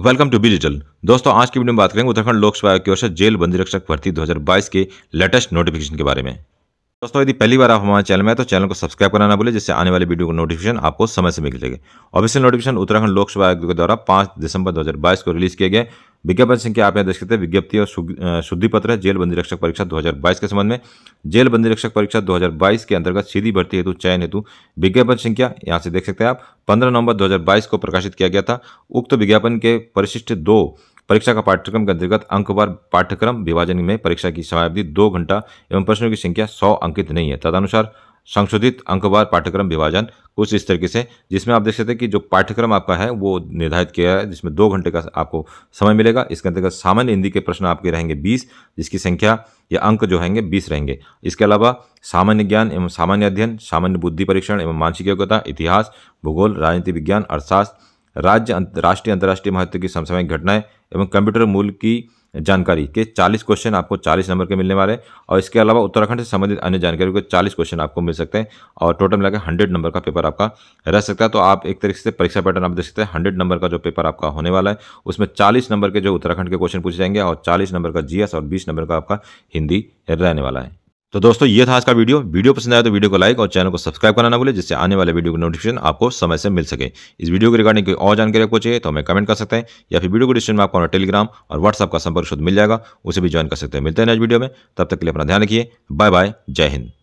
welcome to be digital दोस्तों आज की वीडियो में बात करेंगे उत्तराखंड लोक सेवा की ओर से जेल बंदी रक्षक भर्ती 2022 के लेटेस्ट नोटिफिकेशन के बारे में दोस्तों यदि पहली बार आप हमारे चैनल में है तो चैनल को सब्सक्राइब करना ना भूलें जिससे आने वाली वीडियो का नोटिफिकेशन आपको समय से मिल जाएगी ऑफिशियल नोटिफिकेशन उत्तराखंड लोकसभा आयोग के द्वारा पाँच दिसंबर 2022 को रिलीज किया गया विज्ञापन संख्या आप यहाँ देख सकते हैं विज्ञप्ति और शुद्धि पत्र जेल बंदी रक्षक परीक्षा 2022 के संबंध में जेल बंदी रक्षक परीक्षा 2022 के अंतर्गत सीधी भर्ती हेतु चयन हेतु विज्ञापन संख्या यहाँ से देख सकते हैं आप 15 नवंबर 2022 को प्रकाशित किया गया था उक्त विज्ञापन के परिशिष्ट दो परीक्षा का पाठ्यक्रम के अंतर्गत अंकवार पाठ्यक्रम विभाजन में परीक्षा की समयावधि दो घंटा एवं प्रश्नों की संख्या सौ अंकित नहीं है तदनुसार संशोधित अंकवार पाठ्यक्रम विभाजन कुछ इस तरीके से जिसमें आप देख सकते हैं कि जो पाठ्यक्रम आपका है वो निर्धारित किया है जिसमें दो घंटे का आपको समय मिलेगा इसके अंतर्गत सामान्य हिंदी के प्रश्न आपके रहेंगे बीस जिसकी संख्या या अंक जो होंगे बीस रहेंगे इसके अलावा सामान्य ज्ञान एवं सामान्य अध्ययन सामान्य बुद्धि परीक्षण एवं मानसिक योग्यता इतिहास भूगोल राजनीति विज्ञान अर्थशास्त्र राज्य राष्ट्रीय अंतर्राष्ट्रीय महत्व की समसामयिक घटनाएं एवं कंप्यूटर मूल की जानकारी के 40 क्वेश्चन आपको 40 नंबर के मिलने वाले हैं और इसके अलावा उत्तराखंड से संबंधित अन्य जानकारी के 40 क्वेश्चन आपको मिल सकते हैं और टोटल मिलाकर 100 नंबर का पेपर आपका रह सकता है तो आप एक तरीके से परीक्षा पैटर्न आप देख सकते हैं हंड्रेड नंबर का जो पेपर आपका होने वाला है उसमें चालीस नंबर के जो उत्तराखंड के क्वेश्चन पूछे जाएंगे और चालीस नंबर का जी और बीस नंबर का आपका हिंदी रहने वाला है तो दोस्तों ये था आज का वीडियो वीडियो पसंद आया तो वीडियो को लाइक और चैनल को सब्सक्राइब करना ना भूले जिससे आने वाले वीडियो की नोटिफिकेशन आपको समय से मिल सके इस वीडियो के रिगार्डिंग कोई और जानकारी आपको चाहिए तो हमें कमेंट कर सकते हैं या फिर वीडियो को डिस्क्रिप्शन में आपको टेलीग्राम और व्हाट्सअप का संपर्क शुद्ध मिल जाएगा उसे भी ज्वाइन कर सकते हैं मिलते हैं नेक्स्ट वीडियो में तब तक के लिए अपना ध्यान रखिए बाय बाय जय हिंद